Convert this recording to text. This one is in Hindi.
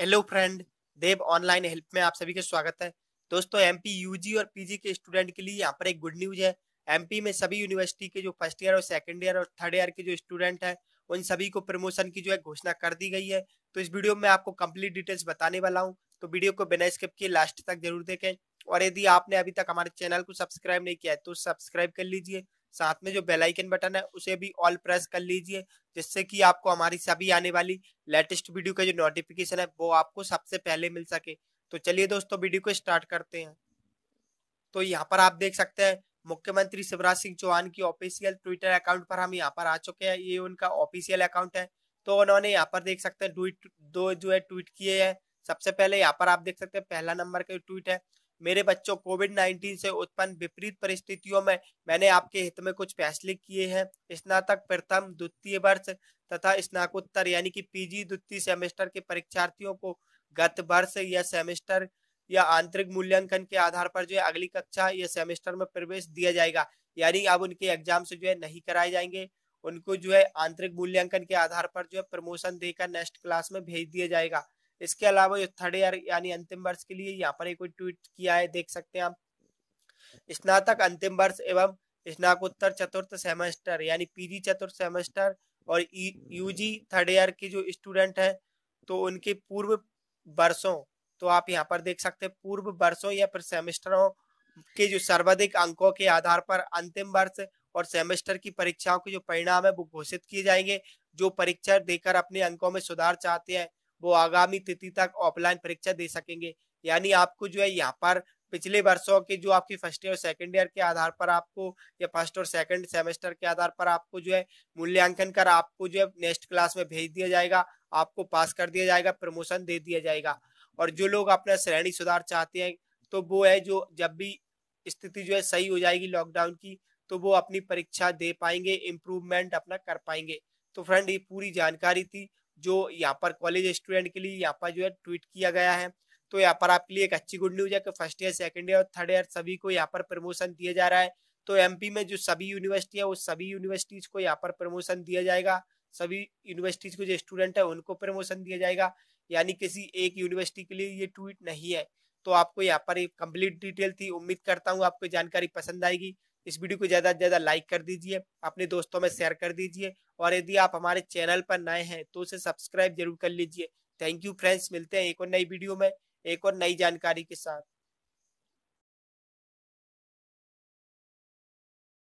hello friend Dev online help में आप सभी का स्वागत है दोस्तों एमपी यूजी और पीजी के स्टूडेंट के लिए यहाँ पर एक गुड न्यूज है एमपी में सभी यूनिवर्सिटी के जो फर्स्ट ईयर और सेकंड ईयर और थर्ड ईयर के जो स्टूडेंट हैं उन सभी को प्रमोशन की जो है घोषणा कर दी गई है तो इस वीडियो में आपको कंप्लीट डिटेल्स बताने वाला हूँ तो वीडियो को बिना स्किप किए लास्ट तक जरूर देखें और यदि आपने अभी तक हमारे चैनल को सब्सक्राइब नहीं किया है तो सब्सक्राइब कर लीजिए साथ में जो बेल आइकन बटन है उसे भी ऑल प्रेस कर लीजिए जिससे कि आपको हमारी सभी आने वाली लेटेस्ट वीडियो का जो नोटिफिकेशन है वो आपको सबसे पहले मिल सके तो चलिए दोस्तों वीडियो को स्टार्ट करते हैं तो यहाँ पर आप देख सकते हैं मुख्यमंत्री शिवराज सिंह चौहान की ऑफिशियल ट्विटर अकाउंट पर हम यहाँ पर आ चुके हैं ये उनका ऑफिशियल अकाउंट है तो उन्होंने यहाँ पर देख सकते हैं ट्वीट दो जो है ट्वीट किए हैं सबसे पहले यहाँ पर आप देख सकते हैं पहला नंबर का ट्वीट है मेरे बच्चों कोविड 19 से उत्पन्न विपरीत परिस्थितियों में मैंने आपके हित में कुछ फैसले किए हैं स्नातक प्रथम द्वितीय वर्ष तथा स्नाकोत्तर यानी कि पीजी द्वितीय सेमेस्टर के परीक्षार्थियों को गत वर्ष या सेमेस्टर या आंतरिक मूल्यांकन के आधार पर जो है अगली कक्षा या सेमेस्टर में प्रवेश दिया जाएगा यानी अब उनके एग्जाम से जो है नहीं कराए जाएंगे उनको जो है आंतरिक मूल्यांकन के आधार पर जो है प्रमोशन देकर नेक्स्ट क्लास में भेज दिया जाएगा इसके अलावा जो थर्ड ईयर यानी अंतिम वर्ष के लिए यहाँ पर एक ट्वीट किया है देख सकते हैं आप स्नातक अंतिम वर्ष एवं स्नाकोत्तर चतुर्थ सेमेस्टर यानी पीजी चतुर्थ सेमेस्टर और यूजी थर्ड ईयर के जो स्टूडेंट हैं तो उनके पूर्व वर्षों तो आप यहाँ पर देख सकते हैं पूर्व वर्षों या फिर सेमेस्टरों के जो सर्वाधिक अंकों के आधार पर अंतिम वर्ष और सेमेस्टर की परीक्षाओं के जो परिणाम है वो घोषित किए जाएंगे जो परीक्षा देकर अपने अंकों में सुधार चाहते हैं वो आगामी तिथि तक ऑफलाइन परीक्षा दे सकेंगे यानी आपको जो है यहाँ पर पिछले वर्षों के जो आपकी फर्स्ट ईयर सेकंड ईयर के आधार पर आपको या फर्स्ट और सेकंड सेमेस्टर के आधार पर आपको जो है मूल्यांकन कर आपको जो है नेक्स्ट क्लास में भेज दिया जाएगा आपको पास कर दिया जाएगा प्रमोशन दे दिया जाएगा और जो लोग अपना श्रेणी सुधार चाहते हैं तो वो है जो जब भी स्थिति जो है सही हो जाएगी लॉकडाउन की तो वो अपनी परीक्षा दे पाएंगे इम्प्रूवमेंट अपना कर पाएंगे तो फ्रेंड ये पूरी जानकारी थी जो यहाँ पर कॉलेज स्टूडेंट के लिए यहाँ पर जो है ट्वीट किया गया है तो यहाँ पर आपके लिए एक अच्छी गुड न्यूज है कि फर्स्ट ईयर सेकेंड ईयर और थर्ड ईयर सभी को यहाँ पर प्रमोशन दिया जा रहा है तो एमपी में जो सभी यूनिवर्सिटी है वो सभी यूनिवर्सिटीज को यहाँ पर प्रमोशन दिया जाएगा सभी यूनिवर्सिटीज को जो स्टूडेंट है उनको प्रमोशन दिया जाएगा यानी किसी एक यूनिवर्सिटी के लिए ये ट्वीट नहीं है तो आपको यहाँ पर एक कंप्लीट डिटेल थी उम्मीद करता हूँ आपको जानकारी पसंद आएगी इस वीडियो को ज़्यादा से ज़्यादा लाइक कर दीजिए अपने दोस्तों में शेयर कर दीजिए और यदि आप हमारे चैनल पर नए हैं तो उसे सब्सक्राइब जरूर कर लीजिए थैंक यू फ्रेंड्स मिलते हैं एक और नई वीडियो में एक और नई जानकारी के साथ